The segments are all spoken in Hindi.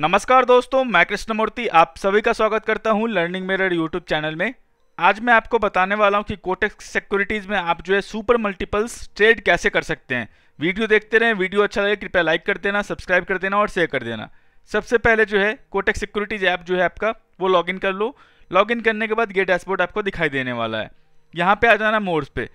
नमस्कार दोस्तों मैं कृष्णमूर्ति आप सभी का स्वागत करता हूं लर्निंग मेरर यूट्यूब चैनल में आज मैं आपको बताने वाला हूं कि कोटेक्स सिक्योरिटीज़ में आप जो है सुपर मल्टीपल्स ट्रेड कैसे कर सकते हैं वीडियो देखते रहें वीडियो अच्छा लगे कृपया लाइक कर देना सब्सक्राइब कर देना और शेयर कर देना सबसे पहले जो है कोटेक्स सिक्योरिटीज़ ऐप जो है आपका वो लॉगिन कर लो लॉगिन करने के बाद ये डैशबोर्ड आपको दिखाई देने वाला है यहाँ पर आ जाना मोड्स पर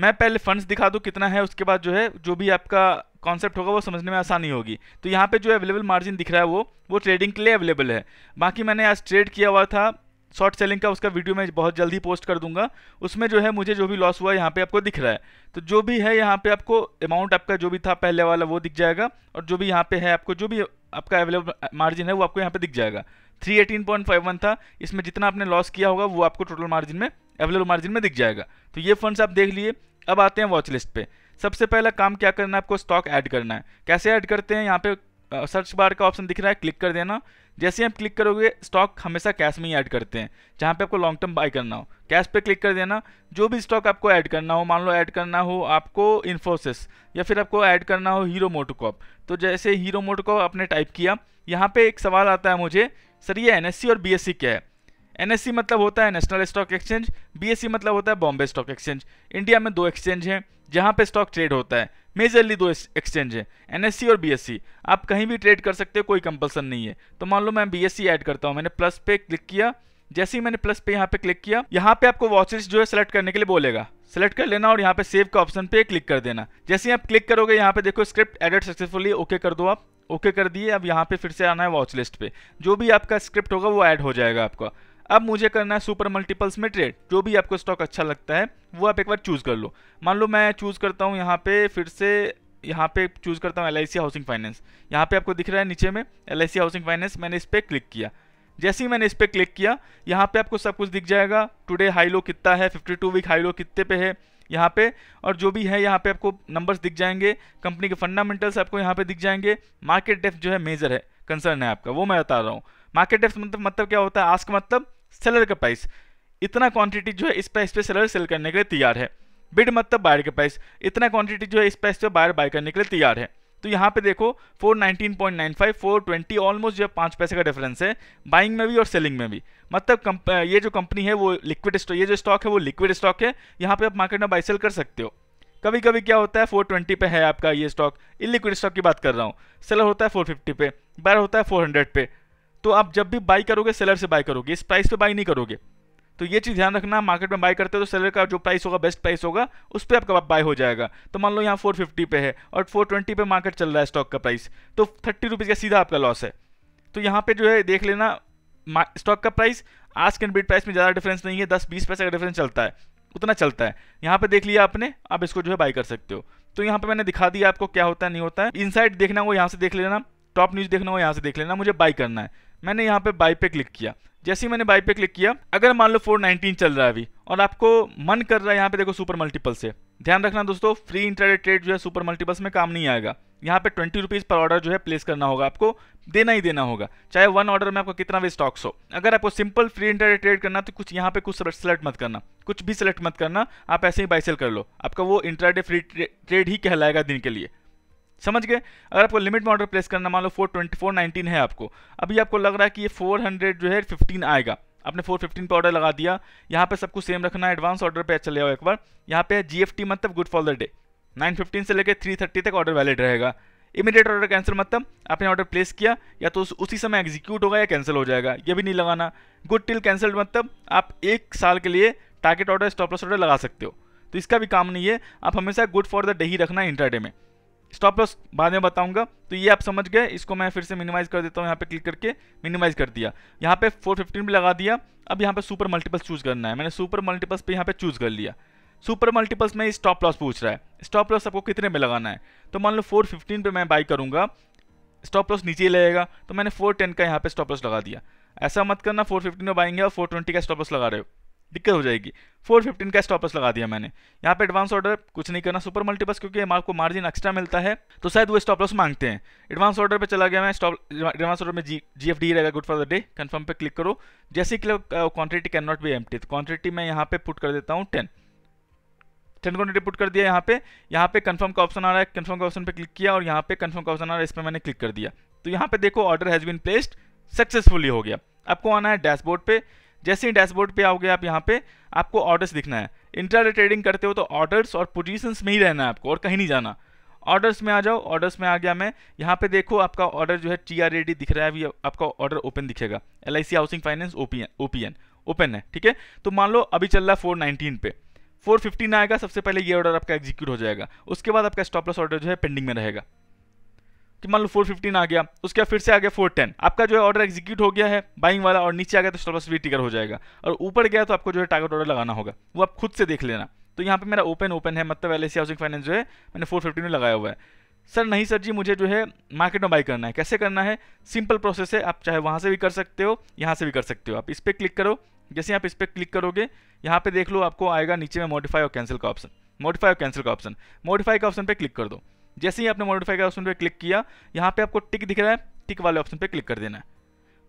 मैं पहले फंड्स दिखा दूँ कितना है उसके बाद जो है जो भी आपका कॉन्सेप्ट होगा वो समझने में आसानी होगी तो यहाँ पे जो अवेलेबल मार्जिन दिख रहा है वो वो ट्रेडिंग के लिए अवेलेबल है बाकी मैंने आज ट्रेड किया हुआ था शॉर्ट सेलिंग का उसका वीडियो मैं बहुत जल्दी पोस्ट कर दूंगा उसमें जो है मुझे जो भी लॉस हुआ यहाँ पे आपको दिख रहा है तो जो भी है यहाँ पे आपको अमाउंट आपका जो भी था पहले वाला वो दिख जाएगा और जो भी यहाँ पे है आपको जो भी आपका अवेलेबल मार्जिन है वो आपको यहाँ पे दिख जाएगा 318.51 था इसमें जितना आपने लॉस किया होगा वो आपको टोटल मार्जिन में अवेलेबल मार्जिन में दिख जाएगा तो ये फंड्स आप देख लिए अब आते हैं वॉच लिस्ट पर सबसे पहला काम क्या करना है आपको स्टॉक ऐड करना है कैसे ऐड करते हैं यहाँ पे सर्च बार का ऑप्शन दिख रहा है क्लिक कर देना जैसे ही आप क्लिक करोगे स्टॉक हमेशा कैश में ही ऐड करते हैं जहाँ पे आपको लॉन्ग टर्म बाय करना हो कैश पे क्लिक कर देना जो भी स्टॉक आपको ऐड करना हो मान लो ऐड करना हो आपको इन्फोसिस या फिर आपको ऐड करना हो हीरो मोटोकॉप तो जैसे हीरो मोटोकॉप आपने टाइप किया यहाँ पर एक सवाल आता है मुझे सर ये एन और बी क्या है एन मतलब होता है नेशनल स्टॉक एक्सचेंज बी मतलब होता है बॉम्बे स्टॉक एक्सचेंज इंडिया में दो एक्सचेंज हैं जहाँ पे स्टॉक ट्रेड होता है मेजरली दो एक्सचेंज है एन और बी e। आप कहीं भी ट्रेड कर सकते हो कोई कंपलसन नहीं है तो मान लो मैं बी ऐड e करता हूँ मैंने प्लस पे क्लिक किया जैसे ही मैंने प्लस पे यहाँ पे क्लिक किया यहाँ पे आपको वॉचेस जो है सेलेक्ट करने के लिए बोलेगा सेलेक्ट कर लेना और यहाँ पे सेव का ऑप्शन पे क्लिक कर देना जैसे ही आप क्लिक करोगे यहाँ पे देखो स्क्रिप्ट एडिट सक्सेसफुली ओके कर दो आप ओके कर दिए अब यहाँ पे फिर से आना है वॉच लिस्ट पे जो भी आपका स्क्रिप्ट होगा वो ऐड हो जाएगा आपका अब मुझे करना है सुपर मल्टीपल्स में ट्रेड जो भी आपको स्टॉक अच्छा लगता है वो आप एक बार चूज़ कर लो मान लो मैं चूज़ करता हूँ यहाँ पे फिर से यहाँ पे चूज़ करता हूँ एल हाउसिंग फाइनेंस यहाँ पे आपको दिख रहा है नीचे में एल हाउसिंग फाइनेंस मैंने इस पर क्लिक किया जैसे ही मैंने इस पर क्लिक किया यहाँ पे आपको सब कुछ दिख जाएगा टुडे हाई लो कितना है 52 वीक हाई लो कितने पे है यहाँ पे और जो भी है यहाँ पे आपको नंबर्स दिख जाएंगे कंपनी के फंडामेंटल्स आपको यहाँ पे दिख जाएंगे मार्केट डेफ जो है मेजर है कंसर्न है आपका वो मैं बता रहा हूँ मार्केट डेफ मतलब मतलब क्या होता है आस्क मतलब सेलर का प्राइस इतना क्वांटिटी जो है इस प्राइस पे सेलर सेल करने के लिए तैयार है बिड मतलब बायर का प्राइस इतना क्वांटिटी जो है इस प्राइस पे बायर बाय करने के लिए तैयार है तो यहाँ पे देखो 419.95, 420 ऑलमोस्ट जो है पाँच पैसे का डिफरेंस है बाइंग में भी और सेलिंग में भी मतलब ये जो कंपनी है वो लिक्विड स्टॉक ये जो स्टॉक है वो लिक्विड स्टॉक है यहाँ पर आप मार्केट में बाई सेल कर सकते हो कभी कभी क्या होता है 420 पे है आपका ये स्टॉक इलिक्विड स्टॉक की बात कर रहा हूँ सेलर होता है 450 पे बायर होता है 400 पे तो आप जब भी बाई करोगे सेलर से बाई करोगे इस प्राइस पे बाई नहीं करोगे तो ये चीज़ ध्यान रखना मार्केट में बाय करते हो तो सेलर का जो प्राइस होगा बेस्ट प्राइस होगा उस पर आपका बाय हो जाएगा तो मान लो यहाँ 450 पे है और 420 पे मार्केट चल रहा है स्टॉक का प्राइस तो थर्टी रुपीज़ का सीधा आपका लॉस है तो यहाँ पे जो है देख लेना स्टॉक का प्राइस आज के बिट प्राइस में ज़्यादा डिफरेंस नहीं है दस बीस पैसे का डिफरेंस चलता है उतना चलता है यहाँ पे देख लिया आपने आप इसको जो है बाई कर सकते हो तो यहाँ पे मैंने दिखा दिया आपको क्या होता है नहीं होता है इनसाइड देखना वो यहाँ से देख लेना टॉप न्यूज़ देखना हो यहाँ से देख लेना मुझे बाई करना है मैंने यहाँ पे बाई पे क्लिक किया जैसे ही मैंने बाई पे क्लिक किया अगर मान लो 419 चल रहा है अभी और आपको मन कर रहा है यहाँ पे देखो सुपर मल्टीपल से ध्यान रखना दोस्तों फ्री इंटरनेट ट्रेड जो है सुपर मल्टीपल्स में काम नहीं आएगा यहाँ पे ट्वेंटी रुपीज़ पर ऑर्डर जो है प्लेस करना होगा आपको देना ही देना होगा चाहे वन ऑर्डर में आपको कितना भी स्टॉक्स हो अगर आपको सिंपल फ्री इंटरनेट ट्रेड करना तो कुछ यहाँ पे कुछ सेलेक्ट मत करना कुछ भी सेलेक्ट मत करना आप ऐसे ही बाई सेल कर लो आपका वो इंटरनेट फ्री ट्रेड ही कहलाएगा दिन के लिए समझ गए अगर आपको लिमिट में ऑर्डर प्लेस करना मान लो फोर ट्वेंटी फोर नाइनटीन है आपको अभी आपको लग रहा है कि ये फोर हंड्रेड जो है फिफ्टीन आएगा आपने फोर फिफ्टीन पर ऑर्डर लगा दिया यहाँ पे सब कुछ सेम रखना है एडवांस ऑर्डर पे चले आओ एक बार यहाँ पे जीएफटी मतलब good for the day nine fifteen से लेकर थ्री थर्टी तक ऑर्डर वैलिड रहेगा इमीडिएट ऑर्डर कैंसिल मतलब आपने ऑर्डर प्लेस किया या तो उसी समय एग्जीक्यूट होगा या कैंसिल हो जाएगा ये भी नहीं लगाना गुड टिल कैंसल्ड मतलब आप एक साल के लिए target order stop loss order लगा सकते हो तो इसका भी काम नहीं है आप हमेशा गुड फॉर द डे ही रखना इंटरडे में स्टॉप लॉस बाद में बताऊंगा तो ये आप समझ गए इसको मैं फिर से मिनिमाइज कर देता हूँ यहाँ पे क्लिक करके मिनिमाइज कर दिया यहाँ पे 415 भी लगा दिया अब यहाँ पे सुपर मल्टीपल्स चूज करना है मैंने सुपर मल्टीपल्स पे यहाँ पे चूज कर लिया सुपर मल्टीपल्स में स्टॉप लॉस पूछ रहा है स्टॉप लॉस आपको कितने में लगाना है तो मान लो फोर फिफ्टीन पर मैं बाई करूँगा स्टॉप लॉस नीचे ही लगेगा तो मैंने फोर टेन का यहाँ पे स्टॉप लॉस लगा दिया ऐसा मत करना फोर फिफ्टीन में बाएंगे और फोर ट्वेंटी का स्टॉप लॉस लगा रहे हो दिक्कत हो जाएगी 415 का स्टॉपस लगा दिया मैंने यहाँ पे एडवांस ऑर्डर कुछ नहीं करना सुपर मल्टीपस क्योंकि आपको मार्जिन एक्स्ट्रा मिलता है तो शायद वो स्टॉप लॉस मांगते हैं एडवांस ऑर्डर पे चला गया मैं स्टॉप एडवांस ऑर्डर में जी एफ डी रहेगा good for the day confirm पे क्लिक करो जैसे कि quantity can not be M T quantity मैं यहाँ पे पुट कर देता हूँ टेन टेन क्वान्टिटी पुट कर दिया यहाँ पे यहाँ पे कन्फर्म का ऑप्शन आ रहा है कन्फर्म का ऑप्शन पर क्लिक किया और यहाँ पे कन्फर्म का ऑप्शन आ रहा है इस पर मैंने क्लिक कर दिया तो यहाँ पे देखो order has been placed successfully हो गया आपको आना है डैशबोर्ड पे जैसे ही डैशबोर्ड पे आओगे आप यहाँ पे आपको ऑर्डर्स दिखना है इंटर ट्रेडिंग करते हो तो ऑर्डर्स और पोजीशंस में ही रहना है आपको और कहीं नहीं जाना ऑर्डर्स में आ जाओ ऑर्डर्स में आ गया मैं यहाँ पे देखो आपका ऑर्डर जो है टी दिख रहा है अभी आपका ऑर्डर ओपन दिखेगा L housing finance O P open है ठीक है तो मान लो अभी चल रहा है फोर नाइनटीन पे फोर फिफ्टीन आएगा सबसे पहले ये ऑर्डर आपका एग्जीक्यूट हो जाएगा उसके बाद आपका स्टॉप लॉस ऑर्डर जो है पेंडिंग में रहेगा कि मान लो 415 आ गया उसके बाद फिर से आ गया 410 आपका जो है ऑर्डर एग्जीक्यूट हो गया है बाइंग वाला और नीचे आ गया तो स्टॉप लॉस भी टिकर हो जाएगा और ऊपर गया तो आपको जो है टारगेट ऑर्डर लगाना होगा वो आप खुद से देख लेना तो यहाँ पे मेरा ओपन ओपन है मतलब एल हाउसिंग फाइनेंस जो है मैंने फोर में लगाया हुआ है सर नहीं सर जी मुझे जो है मार्केट में बाई करना है कैसे करना है सिंपल प्रोसेस है आप चाहे वहाँ से भी कर सकते हो यहाँ से भी कर सकते हो आप इस पर क्लिक करो जैसे आप इस पर क्लिक करोगे यहाँ पे देख लो आपको आएगा नीचे में मॉडिफाई और कैंसिल का ऑप्शन मॉडिफाई और कैंसिल का ऑप्शन मॉडिफाई का ऑप्शन पे क्लिक कर दो जैसे ही आपने मॉडिफाई का ऑप्शन पर क्लिक किया यहाँ पर आपको टिक दिख रहा है टिक वाले ऑप्शन पर क्लिक कर देना है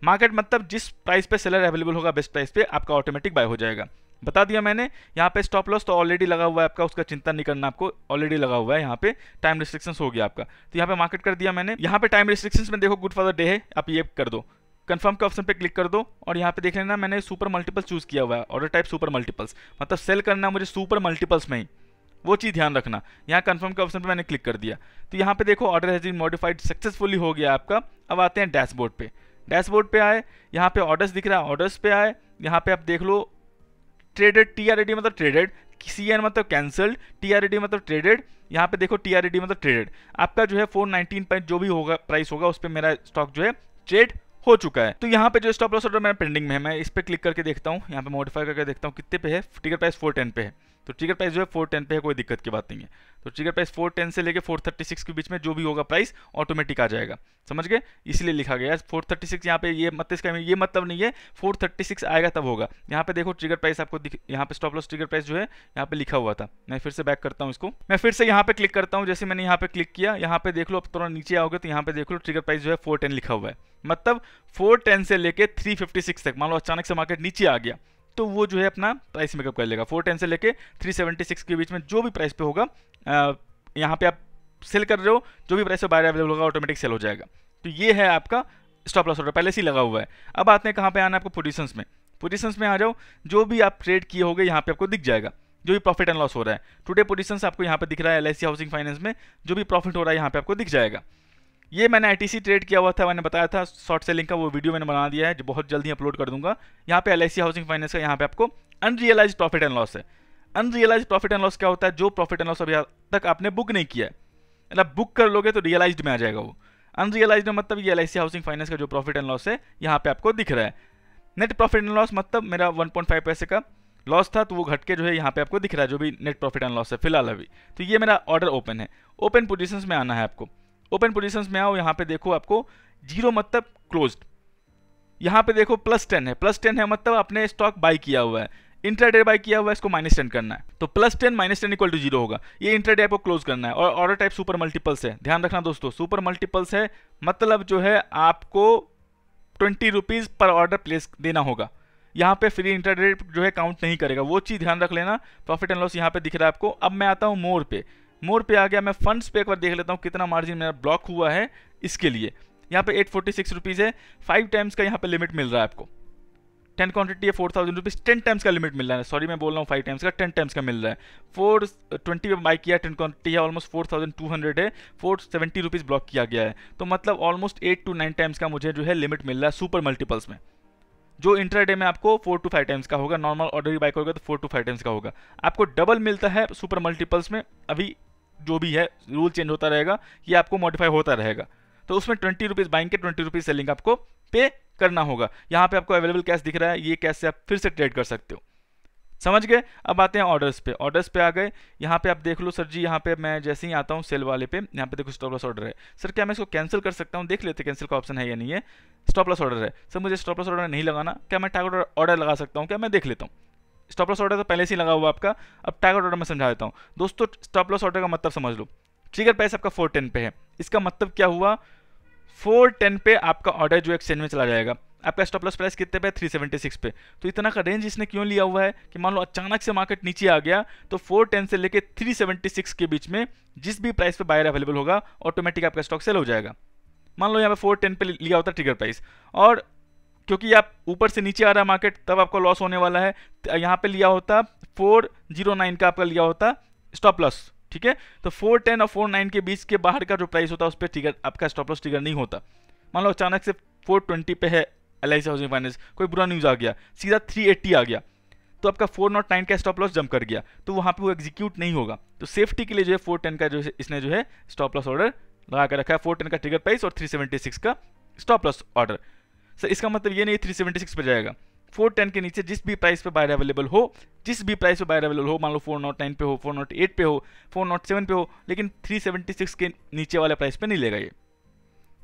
मार्केट मतलब जिस प्राइस पे सेलर अवेलेबल होगा बेस्ट प्राइस पे आपका ऑटोमेटिक बाय हो जाएगा बता दिया मैंने यहाँ पे स्टॉप लॉस तो ऑलरेडी लगा हुआ है आपका उसका चिंता नहीं करना आपको ऑलरेडी लगा हुआ है यहाँ पे टाइम रिस्ट्रिक्शंस हो गया आपका तो यहाँ पे मार्केट कर दिया मैंने यहाँ पे टाइम रिस्ट्रिक्शंस में देखो गुड फादर डे है आप ये कर दो कंफर्म के ऑप्शन पे क्लिक कर दो और यहाँ पे देख लेना मैंने सुपर मल्टीपल चूज़ किया हुआ है ऑर्डर टाइप सुपर मल्टीपल्स मतलब सेल करना मुझे सुपर मल्टीपल्स में ही वो चीज़ ध्यान रखना यहाँ कन्फर्म के ऑप्शन पर मैंने क्लिक कर दिया तो यहाँ पर देखो order has been modified successfully हो गया आपका अब आते हैं डैशबोर्ड पर डैशबोर्ड पर आए यहाँ पे ऑर्डर्स दिख रहा है ऑर्डर्स पर आए यहाँ पर आप देख लो ट्रेडेड टी मतलब ट्रेडेड सी एन मतलब कैंसल्ड टी मतलब ट्रेडेड यहाँ पे देखो टी मतलब ट्रेडेड आपका जो है फोर नाइनटीन पॉइंट जो भी होगा प्राइस होगा उस पर मेरा स्टॉक जो है ट्रेड हो चुका है तो यहाँ पे जो स्टॉप लॉस ऑर्डर मेरा पेंडिंग में है मैं इस पर क्लिक करके देखता हूँ यहाँ पे मॉडिफाई करके देखता हूँ कितने पे है टिकट प्राइस फोर टेन पे है तो टिकट प्राइस जो है फोर टेन पे है कोई दिक्कत की बात नहीं है तो ट्रिगर प्राइस फोर टेन से लेकर फोर थर्टी सिक्स के बीच में जो भी होगा प्राइस ऑटोमेटिक आ जाएगा समझ गए इसलिए लिखा गया फोर थर्टी सिक्स यहाँ पे ये मत इसका ये मतलब नहीं है फोर थर्टी सिक्स आएगा तब होगा यहाँ पे देखो ट्रिगर प्राइस आपको यहाँ पे स्टॉप लॉस ट्रिगर प्राइस जो है यहाँ पे लिखा हुआ था मैं फिर से बैक करता हूँ इसको मैं फिर से यहाँ पे क्लिक करता हूँ जैसे मैंने यहाँ पे क्लिक किया यहाँ पे देख लो अब थोड़ा नीचे आओगे तो यहाँ पे देख लो ट्रिगर प्राइस जो है फोर लिखा हुआ है मतलब फोर से लेकर थ्री तक मान लो अचानक से मार्केट नीचे आ गया तो वो जो है अपना प्राइस मेकअप कर लेगा फोर टेन से लेके थ्री सेवेंटी सिक्स के बीच में जो भी प्राइस पे होगा यहाँ पे आप सेल कर रहे हो जो भी प्राइस पे बाहर अवेलेबल होगा ऑटोमेटिक सेल हो जाएगा तो ये है आपका स्टॉप लॉस ऑर्डर पहले से ही लगा हुआ है अब आते हैं कहाँ पे आना है आपको पोजिशन में पोजिशन में आ जाओ जो भी आप ट्रेड किए होगे यहाँ पे आपको दिख जाएगा जो भी प्रॉफिट एंड लॉस हो रहा है टुडे पोजिशन आपको यहाँ पर दिख रहा है एल हाउसिंग फाइनेंस में जो भी प्रॉफिट हो रहा है यहाँ पे आपको दिख जाएगा ये मैंने आई ट्रेड किया हुआ था मैंने बताया था शॉर्ट सेलिंग का वो वीडियो मैंने बना दिया है जो बहुत जल्दी अपलोड कर दूंगा यहाँ पे एल हाउसिंग फाइनेंस का यहाँ पे आपको अनरियलाइज प्रॉफिट एंड लॉस है अनरियलाइज प्रॉफिट एंड लॉस क्या होता है जो प्रॉफिट एंड लॉस अभी तक आपने बुक नहीं किया है मतलब बुक कर लोगे तो रियलाइज में आ जाएगा वो अनरियलाइज में मतलब ये एल हाउसिंग फाइनेंस का जो प्रॉफिट एंड लॉस है यहाँ पे आपको दिख रहा है नेट प्रॉफिट एंड लॉस मतलब मेरा वन पैसे का लॉस था तो वो घट के जो है यहाँ पे आपको दिख रहा है जो भी नेट प्रॉफिट एंड लॉस है फिलहाल अभी तो ये मेरा ऑर्डर ओपन है ओपन पोजिशन में आना है आपको ओपन पोजिशन में आओ यहाँ पे देखो आपको जीरो मतलब क्लोज यहाँ पे देखो प्लस टेन है प्लस टेन है मतलब आपने स्टॉक बाई किया हुआ है इंटरडे बाई किया हुआ है इसको माइनस टेन करना है तो plus ten minus ten equal to zero होगा ये इंटरडे आपको क्लोज करना है और ऑर्डर टाइप सुपर मल्टीपल्स है ध्यान रखना दोस्तों सुपर मल्टीपल्स है मतलब जो है आपको ट्वेंटी रुपीज़ पर ऑर्डर प्लेस देना होगा यहाँ पे फ्री इंटरडेट जो है काउंट नहीं करेगा वो चीज़ ध्यान रख लेना प्रॉफिट एंड लॉस यहाँ पे दिख रहा है आपको अब मैं आता हूँ मोर पे मोर पे आ गया मैं फंड्स पे एक बार देख लेता हूँ कितना मार्जिन मेरा ब्लॉक हुआ है इसके लिए यहाँ पे एट फोर्टी सिक्स रुपीज़ है फाइव टाइम्स का यहाँ पे लिमिट मिल रहा है आपको टेन क्वान्टिटी है four thousand rupees ten times का लिमिट मिल रहा है सॉरी मैं बोल रहा हूँ फाइव टाइम्स का टेन टाइम्स का मिल रहा है फोर ट्वेंटी uh, पे बाई किया टेन क्वान्टिटी है almost four thousand two hundred है फोर सेवेंटी रुपीज़ ब्लॉक किया गया है तो मतलब almost eight to nine times का मुझे जो है लिमिट मिल रहा है सुपर मल्टीपल्स में जो इंटरडे में आपको फोर टू फाइव टाइम्स का होगा नॉर्मल ऑर्डरी बाइक होगा तो फोर टू फाइव टाइम्स का होगा आपको डबल मिलता है सुपर मल्टीपल्स में अभी जो भी है रूल चेंज होता रहेगा ये आपको मॉडिफाई होता रहेगा तो उसमें ट्वेंटी रुपीज़ बाइंग के ट्वेंटी रुपीज़ सेलिंग आपको पे करना होगा यहाँ पे आपको अवेलेबल कैश दिख रहा है ये कैश से आप फिर से ट्रेड कर सकते हो समझ गए अब आते हैं ऑर्डर्स पे ऑर्डर्स पे आ गए यहाँ पे आप देख लो सर जी यहाँ पे मैं जैसे ही आता हूँ सेल वाले पे यहाँ पे देखो स्टॉप लॉस ऑर्डर है सर क्या मैं इसको कैंसिल कर सकता हूँ देख लेते कैंसिल का ऑप्शन है या नहीं है स्टॉप लॉस ऑर्डर है सर मुझे स्टॉप लॉस ऑर्डर नहीं लगाना क्या मैं टारगेट ऑर्डर लगा सकता हूँ क्या मैं देख लेता हूँ स्टॉप लॉस ऑर्डर तो पहले से ही लगा हुआ आपका अब टारगेट ऑर्डर में समझा देता हूँ दोस्तों स्टॉप लॉस ऑर्डर का मतलब समझ लो ट्रिगर प्राइस आपका फोर टेन पे है इसका मतलब क्या हुआ फोर टेन पे आपका ऑर्डर जो एक्सचेंज में चला जाएगा आपका स्टॉप लॉस प्राइस कितने पे थ्री सेवेंटी सिक्स पे तो इतना का रेंज इसने क्यों लिया हुआ है कि मान लो अचानक से मार्केट नीचे आ गया तो फोर टेन से लेके थ्री सेवेंटी सिक्स के बीच में जिस भी प्राइस पे बायर अवेलेबल होगा ऑटोमेटिक आपका स्टॉक सेल हो जाएगा मान लो यहाँ पे फोर टेन पे लिया होता ट्रिगर प्राइस और क्योंकि आप ऊपर से नीचे आ रहा मार्केट तब आपका लॉस होने वाला है यहाँ पे लिया होता 409 का आपका लिया होता स्टॉप लॉस ठीक है तो 410 और नाइन के बीच के बाहर का जो प्राइस होता है उस पर टिगर आपका स्टॉप लॉस टिकर नहीं होता मान लो अचानक से 420 पे है एल हाउसिंग फाइनेंस कोई बुरा न्यूज़ आ गया सीधा एट्टी आ गया तो आपका नाइन का स्टॉप लॉस जम कर गया तो वहाँ पर वो एग्जीक्यूट नहीं होगा तो सेफ्टी के लिए जो है टेन का जो है इसने जो है स्टॉप लॉस ऑर्डर लगा कर रखा है टेन का टिगर प्राइस और सिक्स का स्टॉप लॉस ऑर्डर सर इसका मतलब ये नहीं थ्री सेवेंटी सिक्स पर जाएगा फोर टेन के नीचे जिस भी प्राइस पे बायर अवेलेबल हो जिस भी प्राइस पे बायर अवेलेबल हो मान लो फोर नॉट नाइन पे हो फोर नॉट एट पे हो फोर नॉट सेवन पे हो लेकिन थ्री सेवेंटी सिक्स के नीचे वाले प्राइस पे नहीं लेगा ये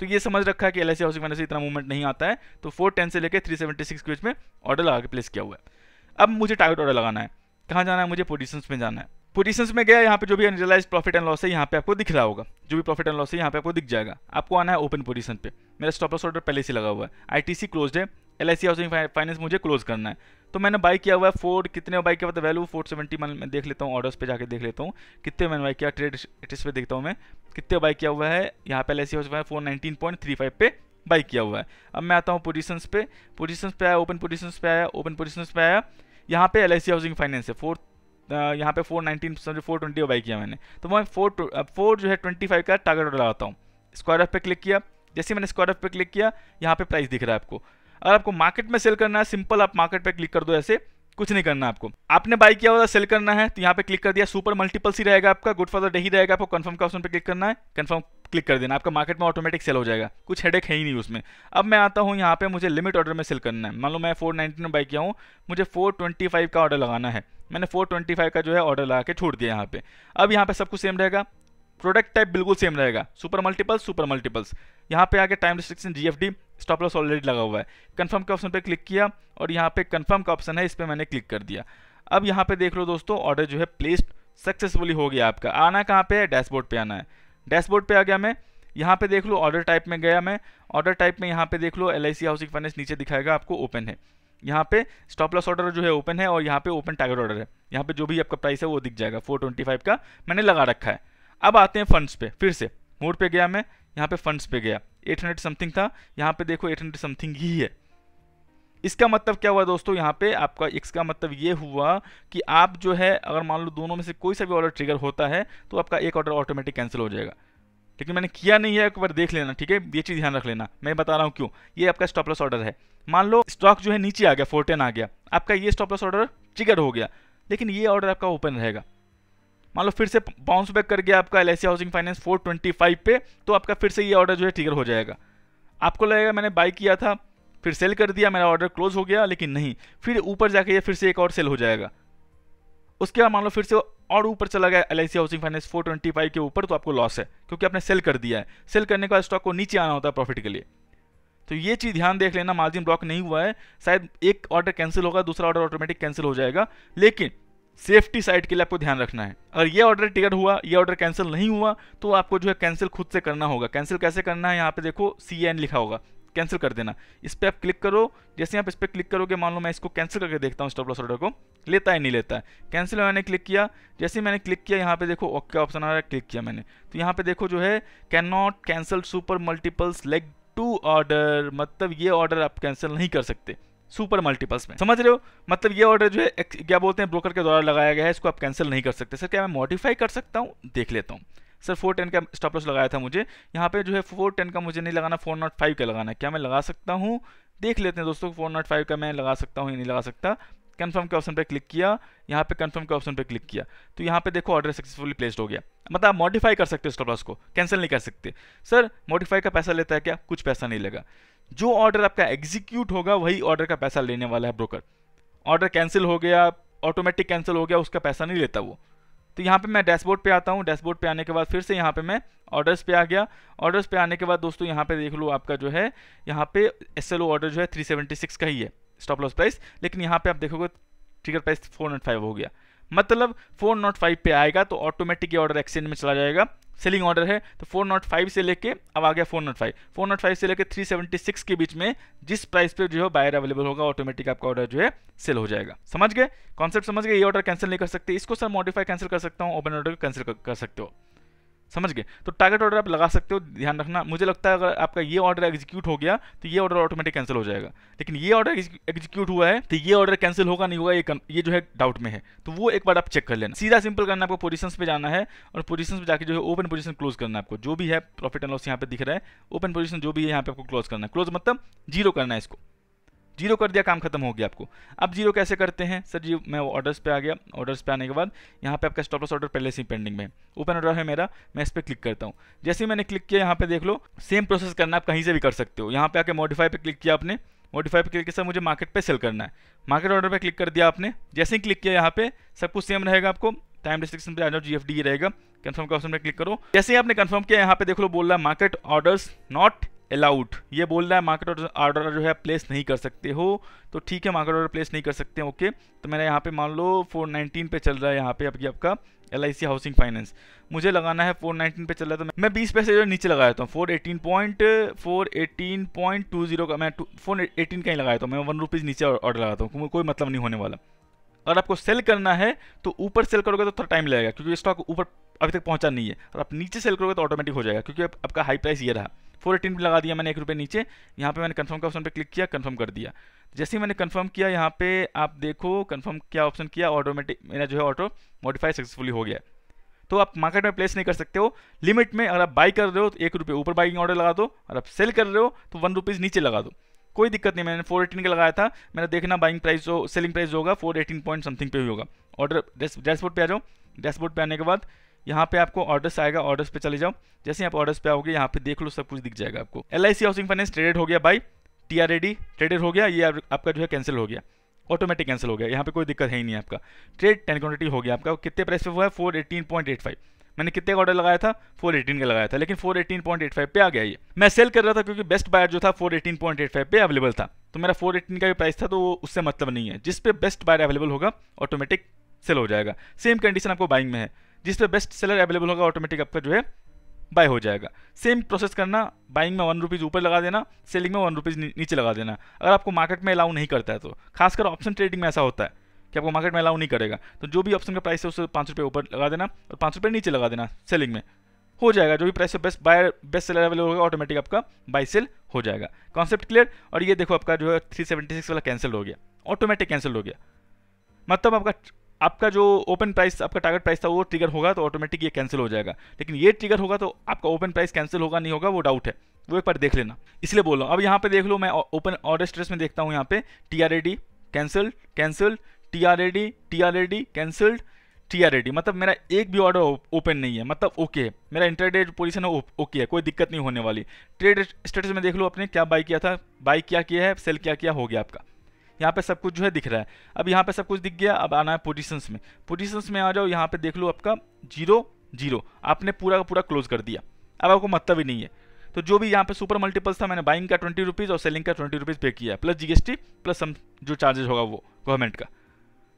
तो ये समझ रखा है कि एल आई हाउसिंग फाइनेंस इतना मूवमेंट नहीं आता है तो फोर टेन से लेकर थ्री सेवेंटी सिक्स के बीच में ऑर्डर लगा के प्लेस किया हुआ है अब मुझे टारगेट ऑर्डर लगाना है कहाँ जाना है मुझे पोजिशन में जाना है पोजिशन में गया यहाँ पे जो भी अनरियलाइज प्रॉफिट एंड लॉस है यहाँ पे आपको दिख रहा होगा जो भी प्रॉफिट एंड लॉस है यहाँ पे आपको दिख जाएगा आपको आना है ओपन पोजीशन पे मेरा स्टॉप लॉस ऑर्डर पहले से लगा हुआ है आईटीसी क्लोज्ड है एल हाउसिंग फाइनेंस मुझे क्लोज करना है तो मैंने बाई किया हुआ है फोर कितने बाई किया हुआ था वैल्यू फोर सेवेंटी मैं देख लेता हूँ ऑर्डर्स पे जाकर देख लेता हूँ कितने मैंने बाई किया ट्रेड एटिस पे देखता हूँ मैं कितने बाई किया हुआ है यहाँ पे L I C four nineteen point three five पे बाई किया हुआ है अब मैं आता हूँ पोजिशन पे पोजिशन पे आया ओपन पोजिशन पे आया ओपन पोजिशन पे आया यहाँ पे L I C housing finance है फोर्थ यहाँ पे फोर नाइनटीन समझो फोर ट्वेंटी बाई किया मैंने तो मैं फोर फोर जो है ट्वेंटी फाइव का टारगेट ऑर्डर लगाता हूँ स्क्वायर ऑफ पे क्लिक किया जैसे मैंने स्क्वायर ऑफ पे क्लिक किया यहाँ पे प्राइस दिख रहा है आपको अगर आपको मार्केट में सेल करना है सिंपल आप मार्केट पे क्लिक कर दो ऐसे कुछ नहीं करना आपको आपने बाई किया हुआ सेल करना है तो यहाँ पे क्लिक कर दिया सुपर मल्टीपल ही रहेगा आपका गुड फॉर द डे ही रहेगा आपको कंफर्म का ऑप्शन पे क्लिक करना है कंफर्म क्लिक कर देना आपका मार्केट में ऑटोमेटिक सेल हो जाएगा कुछ हेडेक है ही नहीं उसमें अब मैं आता हूँ यहाँ पे मुझे लिमिट ऑर्डर में सेल करना है मान लो मैं फोर नाइनटी में बाई किया हूँ मुझे फोर ट्वेंटी फाइव का ऑर्डर लगाना है मैंने 425 का जो है ऑर्डर लगा के छोड़ दिया यहाँ पे अब यहाँ पे सब कुछ सेम रहेगा प्रोडक्ट टाइप बिल्कुल सेम रहेगा सुपर मल्टीपल्स सुपर मल्टीपल्स यहाँ पे आगे time restriction GFD stop loss already लगा हुआ है कंफर्म के ऑप्शन पे क्लिक किया और यहाँ पे कंफर्म का ऑप्शन है इस पर मैंने क्लिक कर दिया अब यहाँ पे देख लो दोस्तों ऑर्डर जो है प्लेस्ड सक्सेसफुली हो गया आपका आना कहाँ पे है डैशबोर्ड पे आना है डैशबोर्ड पे आ गया मैं यहाँ पे देख लो ऑर्डर टाइप में गया मैं ऑर्डर टाइप में यहाँ पे देख लो एल हाउसिंग फाइनेंस नीचे दिखाएगा आपको ओपन है यहाँ पे स्टॉप लॉस ऑर्डर जो है ओपन है और यहाँ पे ओपन टारगेट ऑर्डर है यहाँ पे जो भी आपका प्राइस है वो दिख जाएगा 425 का मैंने लगा रखा है अब आते हैं फंड्स पे फिर से मोड पे गया मैं यहाँ पे फंड्स पे गया 800 समथिंग था यहाँ पे देखो 800 समथिंग ही है इसका मतलब क्या हुआ दोस्तों यहाँ पे आपका इसका मतलब ये हुआ कि आप जो है अगर मान लो दोनों में से कोई सा भी ऑर्डर ट्रिगर होता है तो आपका एक ऑर्डर ऑटोमेटिक कैंसिल हो जाएगा लेकिन मैंने किया नहीं है एक बार देख लेना ठीक है ये चीज़ ध्यान रख लेना मैं बता रहा हूँ क्यों ये आपका स्टॉप लॉस ऑर्डर है मान लो स्टॉक जो है नीचे आ गया फोर आ गया आपका ये स्टॉप लॉस ऑर्डर ट्रिगर हो गया लेकिन ये ऑर्डर आपका ओपन रहेगा मान लो फिर से बाउंस बैक कर गया आपका एल हाउसिंग फाइनेंस 425 पे तो आपका फिर से ये ऑर्डर जो है ट्रिगर हो जाएगा आपको लगेगा मैंने बाई किया था फिर सेल कर दिया मेरा ऑर्डर क्लोज हो गया लेकिन नहीं फिर ऊपर जाके ये फिर से एक और सेल हो जाएगा उसके बाद मान लो फिर से और ऊपर चला गया एल हाउसिंग फाइनेंस 425 के ऊपर तो आपको लॉस है क्योंकि आपने सेल कर दिया है सेल करने के बाद स्टॉक को नीचे आना होता है प्रॉफिट के लिए तो ये चीज़ ध्यान देख लेना मार्जिन ब्लॉक नहीं हुआ है शायद एक ऑर्डर कैंसिल होगा दूसरा ऑर्डर ऑटोमेटिक कैंसिल हो जाएगा लेकिन सेफ्टी साइड के लिए आपको ध्यान रखना है अगर ये ऑर्डर टिकट हुआ ये ऑर्डर कैंसिल नहीं हुआ तो आपको जो है कैंसिल खुद से करना होगा कैंसिल कैसे करना है यहाँ पे देखो सी एन लिखा होगा कैंसिल कर देना इस पर आप क्लिक करो जैसे आप इस पर क्लिक करोगे मान लो मैं इसको कैंसिल करके देखता हूँ स्टॉप लॉस ऑर्डर को लेता है नहीं लेता है कैंसिल मैंने क्लिक किया जैसे मैंने क्लिक किया यहाँ पे देखो ओके ऑप्शन आ रहा है क्लिक किया मैंने तो यहाँ पे देखो जो है can not cancel super multiples leg two order मतलब ये ऑर्डर आप कैंसिल नहीं कर सकते सुपर मल्टीपल्स में समझ रहे हो मतलब ये ऑर्डर जो है क्या बोलते हैं ब्रोकर के द्वारा लगाया गया है इसको आप कैंसिल नहीं कर सकते सर क्या मैं मॉडिफाई कर सकता हूँ देख लेता हूँ सर फोर टेन का स्टॉप लॉस लगाया था मुझे यहाँ पे जो है फोर टेन का मुझे नहीं लगाना फोर नॉट फाइव का लगाना है क्या मैं लगा सकता हूँ देख लेते हैं दोस्तों फोर नॉट फाइव का मैं लगा सकता हूँ या नहीं लगा सकता कन्फर्म के ऑप्शन पर क्लिक किया यहाँ पे कन्फर्म के ऑप्शन पर क्लिक किया तो यहाँ पे देखो ऑर्डर सक्सेसफुली प्लेस्ड हो गया मतलब आप मॉडिफाई कर सकते हो स्टॉप लॉस को कैंसिल नहीं कर सकते सर मॉडिफाई का पैसा लेता है क्या कुछ पैसा नहीं लगा जो ऑर्डर आपका एग्जीक्यूट होगा वही ऑर्डर का पैसा लेने वाला है ब्रोकर ऑर्डर कैंसिल हो गया ऑटोमेटिक कैंसिल हो गया उसका पैसा नहीं लेता वो तो यहाँ पे मैं डैशबोर्ड पे आता हूँ डैशबोर्ड पे आने के बाद फिर से यहाँ पे मैं ऑर्डर्स पे आ गया ऑर्डर्स पे आने के बाद दोस्तों यहाँ पे देख लो आपका जो है यहाँ पे एस ऑर्डर जो है 376 का ही है स्टॉप लॉस प्राइस लेकिन यहाँ पे आप देखोगे टिकट प्राइस 405 हो गया मतलब 405 पे आएगा तो ऑटोमेटिक ये ऑर्डर एक्सचेंज में चला जाएगा सेलिंग ऑर्डर है तो 405 से लेके अब आ गया 405 405 से लेके 376 के बीच में जिस प्राइस पे जो है बायर अवेलेबल होगा ऑटोमेटिक आपका ऑर्डर जो है सेल हो जाएगा समझ गए कॉन्सेप्ट समझ गए ये ऑर्डर कैंसिल नहीं कर सकते इसको सर मॉडिफाई कैंसिल कर सकता हूँ ओपन ऑर्डर कैंसिल कर सकते हो समझ गए तो टारगेट ऑर्डर आप लगा सकते हो ध्यान रखना मुझे लगता है अगर आपका ये ऑर्डर एग्जीक्यूट हो गया तो ये ऑर्डर ऑटोमेटिक कैंसिल हो जाएगा लेकिन ये ऑर्डर एग्जीक्यूट हुआ है तो ये ऑर्डर कैंसिल होगा नहीं होगा ये ये जो है डाउट में है तो वो एक बार आप चेक कर लेना सीधा सिंपल करना आपको पोजिशन पर जाना है और पोजिशन पर जाकर जो है ओपन पोजिशन क्लोज करना आपको जो भी है प्रॉफिट एंड लॉस यहाँ पर दिख रहा है ओपन पोजीशन जो भी है यहाँ पे आपको क्लोज करना है क्लोज मतलब जीरो करना है इसको जीरो कर दिया काम खत्म हो गया आपको अब जीरो कैसे करते हैं सर जी मैं ऑर्डर्स पे आ गया ऑर्डर्स पे आने के बाद यहाँ पे आपका स्टॉप लॉस ऑर्डर पहले से ही पेंडिंग में ओपन ऑर्डर है मेरा मैं इस पर क्लिक करता हूँ जैसे ही मैंने क्लिक किया यहाँ पे देख लो सेम प्रोसेस करना आप कहीं से भी कर सकते हो यहाँ पे आके मॉडिफाई पे क्लिक किया आपने मॉडिफाई पे क्लिक किया सर मुझे मार्केट पे सेल करना है मार्केट ऑर्डर पे क्लिक कर दिया आपने जैसे ही क्लिक किया यहाँ पे सब कुछ सेम रहेगा आपको टाइम डिस्क्रिप्शन पे आ जाओ जीएफडी रहेगा कंफर्म का ऑप्शन पे क्लिक करो जैसे ही आपने कंफर्म किया यहाँ पे देख लो बोल रहा है मार्केट ऑर्डर्स नॉट अलाउड ये बोल रहा है मार्केट ऑर्डर जो है प्लेस नहीं कर सकते हो तो ठीक है मार्केट ऑर्डर प्लेस नहीं कर सकते ओके तो मेरा यहाँ पे मान लो 419 पे चल रहा है यहाँ पे अभी आपका एल हाउसिंग फाइनेंस मुझे लगाना है 419 पे चल रहा है तो मैं 20 पैसे जो नीचे लगाया था हूँ four eighteen point four eighteen point two zero का मैं फोर एटीन का ही लगाया हूँ मैं वन रुपीज़ नीचे ऑर्डर लगाता हूँ कोई मतलब नहीं होने वाला अगर आपको सेल करना है तो ऊपर सेल करोगे तो थोड़ा टाइम लगेगा क्योंकि स्टॉक ऊपर अभी तक पहुँचा नहीं है और आप नीचे सेल करोगे तो ऑटोमेटिक हो जाएगा क्योंकि आपका हाई प्राइस ये रहा फोर एटीन भी लगा दिया मैंने एक रुपये नीचे यहाँ पे मैंने कन्फर्म का ऑप्शन पे क्लिक किया कन्फर्म कर दिया जैसे ही मैंने कन्फर्म किया यहाँ पे आप देखो कन्फर्म क्या ऑप्शन किया ऑटोमेटिक मेरा जो है ऑटो मॉडिफाई सक्सेसफुली हो गया तो आप मार्केट में प्लेस नहीं कर सकते हो लिमिट में अगर आप बाई कर रहे हो तो एक रुपये ऊपर बाइकिंग ऑर्डर लगा दो और आप सेल कर रहे हो तो वन रुपीज़ नीचे लगा दो कोई दिक्कत नहीं मैंने फोर एटीन का लगाया था मेरा देखना बाइंग प्राइस जो सेलिंग प्राइस होगा फोर एटीन पॉइंट समथिंग पे होगा ऑर्डर डैशबोर्ड पे आ जाओ डैशबोर्ड पे आने के बाद यहाँ पे आपको ऑर्डर्स आएगा ऑर्डर्स पे चले जाओ जैसे आप ऑर्डर्स पे आओगे यहाँ पे देख लो सब कुछ दिख जाएगा आपको एल हाउसिंग फाइनेंस ट्रेडेड हो गया बाई टी आर ट्रेडेड हो गया ये आपका जो है कैंसिल हो गया ऑटोमेटिक कैंसिल हो गया यहाँ पे कोई दिक्कत है ही नहीं आपका ट्रेड टेन क्वानिटी हो गया आपका कितने प्राइस पे हुआ है four eighteen point eight five मैंने कितने का ऑर्डर लगाया था फोर एटीन का लगाया था लेकिन four eighteen point eight five पे आ गया ये मैं सेल कर रहा था क्योंकि बेस्ट बायर जो था four eighteen point eight five पे अवेलेबल था तो मेरा फोर एटीन का भी प्राइस था तो वो उससे मतलब नहीं है जिस पे बेस्ट बायर अवेलेबल होगा ऑटोमेटिक सेल हो जाएगा सेम कंडीशन आपको बाइंग में है जिस पे बेस्ट सेलर अवेलेबल होगा ऑटोमेटिक आपका जो है बाय हो जाएगा सेम प्रोसेस करना बाइंग में वन रुपीज़ ऊपर लगा देना सेलिंग में वन रुपीज़ नीचे लगा देना अगर आपको मार्केट में अलाउ नहीं करता है तो खासकर ऑप्शन ट्रेडिंग में ऐसा होता है कि आपको मार्केट में अलाउ नहीं करेगा तो जो भी ऑप्शन का प्राइस है उसे पाँच रुपये ऊपर लगा देना और पाँच रुपये नीचे लगा देना सेलिंग में हो जाएगा जो भी प्राइस है best buyer best seller available होगा ऑटोमेटिक आपका बाई सेल हो जाएगा कॉन्सेप्ट क्लियर और ये देखो आपका जो है थ्री सेवेंटी सिक्स वाला कैंसिल हो गया ऑटोमेटिक कैंसिल हो गया मतलब आपका आपका जो ओपन प्राइस आपका टारगेट प्राइस था वो ट्रिगर होगा तो ऑटोमेटिक ये कैंसिल हो जाएगा लेकिन ये ट्रिगर होगा तो आपका ओपन प्राइस कैंसिल होगा नहीं होगा वो डाउट है वो एक बार देख लेना इसलिए बोल रहा हूँ अब यहाँ पे देख लो मैं ओपन ऑर्डर स्ट्रेस में देखता हूँ यहाँ पे T R A D cancel cancel T R A D T R A D cancelled T R A D मतलब मेरा एक भी ऑर्डर ओपन नहीं है मतलब ओके है मेरा इंटरडेट पोजीशन है ओके है कोई दिक्कत नहीं होने वाली ट्रेड स्टेटस में देख लो आपने क्या बाई किया था बाई क्या किया है सेल क्या किया हो गया आपका यहाँ पे सब कुछ जो है दिख रहा है अब यहाँ पे सब कुछ दिख गया अब आना है पोजिशंस में पोजिशंस में आ जाओ यहाँ पे देख लो आपका जीरो जीरो आपने पूरा का पूरा क्लोज कर दिया अब आपको मतलब ही नहीं है तो जो भी यहाँ पे सुपर मल्टीपल्स था मैंने बाइंग का ट्वेंटी रुपीज़ और सेलिंग का ट्वेंटी रुपीज़ पे किया प्लस जीएसटी प्लस सम जो चार्जेस होगा वो गवर्नमेंट का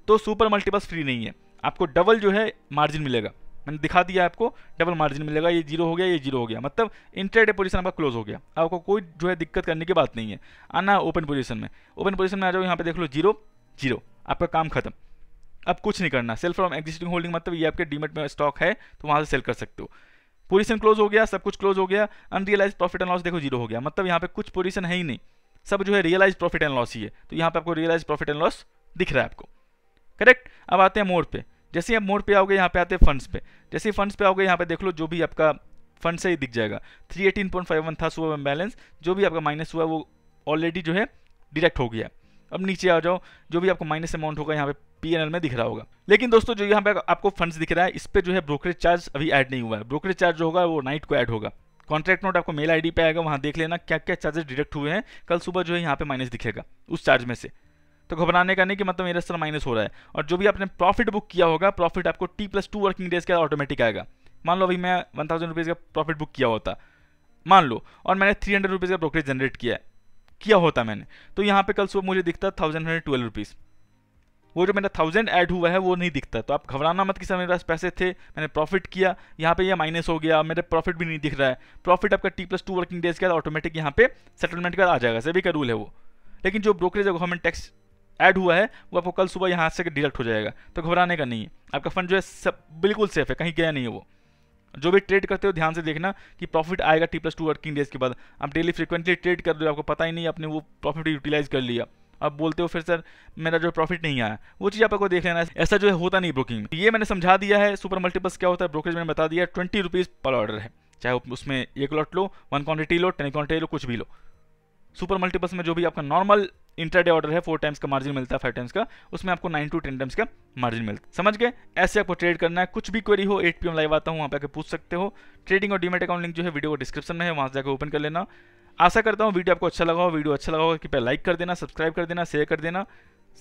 तो सुपर मल्टीपल्स फ्री नहीं है आपको डबल जो है मार्जिन मिलेगा मैंने दिखा दिया आपको डबल मार्जिन मिलेगा ये जीरो हो गया ये जीरो हो गया मतलब इंटरडे पोजीशन आपका क्लोज हो गया आपको कोई जो है दिक्कत करने की बात नहीं है आना ओपन पोजीशन में ओपन पोजीशन में आ जाओ यहाँ पे देख लो जीरो जीरो आपका काम खत्म अब कुछ नहीं करना सेल फ्रॉम एग्जिस्टिंग होल्डिंग मतलब ये आपके डीमेट में स्टॉक है तो वहाँ से सेल कर सकते हो पोजिशन क्लोज हो गया सब कुछ क्लोज हो गया अनरियलाइज प्रॉफिट एंड लॉस देखो जीरो हो गया मतलब यहाँ पे कुछ पोजीशन है ही नहीं सब जो है रियलाइज प्रॉफिट एंड लॉस ही है तो यहाँ पे आपको रियलाइज प्रॉफिट एंड लॉस दिख रहा है आपको करेक्ट अब आते हैं मोड पे जैसे आप मोड पे आओगे यहाँ पे आते हैं फंड्स पे जैसे फंड्स पे आओगे यहाँ पे देख लो जो भी आपका फंड से ही दिख जाएगा 318.51 था सुबह में बैलेंस जो भी आपका माइनस हुआ वो ऑलरेडी जो है डिडक्ट हो गया अब नीचे आ जाओ जो भी आपको माइनस अमाउंट होगा यहाँ पे पी में दिख रहा होगा लेकिन दोस्तों जो यहाँ पे आपको फंड्स दिख रहा है इस पर जो है ब्रोकरेज चार्ज अभी ऐड नहीं हुआ है ब्रोकरेज चार्ज जो होगा वो नाइट को ऐड होगा कॉन्ट्रैक्ट नोट आपको मेल आईडी पे आएगा वहाँ देख लेना क्या क्या चार्जेस डिडक्ट हुए हैं कल सुबह जो है यहाँ पे माइनस दिखेगा उस चार्ज में से तो घबराने का नहीं कि मतलब मेरा सर माइनस हो रहा है और जो भी आपने प्रॉफिट बुक किया होगा प्रॉफिट आपको T plus two working days के ऑटोमेटिक आएगा मान लो अभी मैं वन थाउजेंड रुपीज़ का प्रॉफिट बुक किया होता मान लो और मैंने थ्री हंड्रेड रुपीज़ का ब्रोकरेज जनरेट किया है किया होता मैंने तो यहाँ पे कल सुबह मुझे दिखता थाउजेंड हंड्रेड ट्वेल्व रुपीज़ वो जो मेरा थाउजेंड ऐड हुआ है वो नहीं दिखता तो आप घबराना मत कि सर मेरे पास पैसे थे मैंने प्रॉफिट किया यहाँ पे ये यह माइनस हो गया मेरे प्रॉफिट भी नहीं दिख रहा है प्रॉफिट आपका T plus two working days के बाद ऑटोमेटिक यहाँ पे सेटलमेंट का आ जाएगा सभी का रूल है वो लेकिन जो ब्रोकरेज है गवर्नमेंट टैक्स ऐड हुआ है वो आपको कल सुबह यहाँ से डिडक्ट हो जाएगा तो घबराने का नहीं है आपका फंड जो है सब बिल्कुल सेफ है कहीं गया नहीं है वो जो भी ट्रेड करते हो ध्यान से देखना कि प्रॉफिट आएगा T plus two working days के बाद आप डेली फ्रिक्वेंटली ट्रेड कर रहे हो आपको पता ही नहीं आपने वो प्रॉफिट यूटिलाइज कर लिया अब बोलते हो फिर सर मेरा जो प्रॉफिट नहीं आया वो चीज़ आपको देख लेना ऐसा जो है होता नहीं ब्रोकिंग में ये मैंने समझा दिया है सुपर मल्टीपल्स क्या होता है ब्रोकरेज मैंने बता दिया ट्वेंटी रुपीज़ पर ऑर्डर है चाहे उसमें एक लॉट लो वन क्वान्टिटी लो टेन क्वांटिटी लो कुछ भी लो सुपर मल्टीपल्स में जो भी आपका नॉर्मल इंटरडे ऑर्डर है फोर टाइम्स का मार्जिन मिलता है फाइव टाइम्स का उसमें आपको नाइन टू टेन टाइम्स का मार्जिन मिलता है समझ गए ऐसे आपको ट्रेड करना है कुछ भी क्वेरी हो एट पी लाइव आता हूँ वहाँ पे आके पूछ सकते हो ट्रेडिंग और डीमेट अकाउंट लिंक जो है वीडियो को डिस्क्रिप्शन में है वहाँ से जाकर ओपन कर लेना आशा करता हूँ वीडियो आपको अच्छा लगा हो वीडियो अच्छा लगा हो कि पहले लाइक कर देना सब्सक्राइब कर देना शेयर कर देना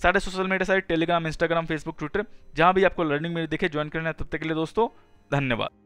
सारे social media site Telegram Instagram Facebook Twitter जहाँ भी आपको लर्निंग में देखे ज्वाइन करना है तब तक के लिए दोस्तों धन्यवाद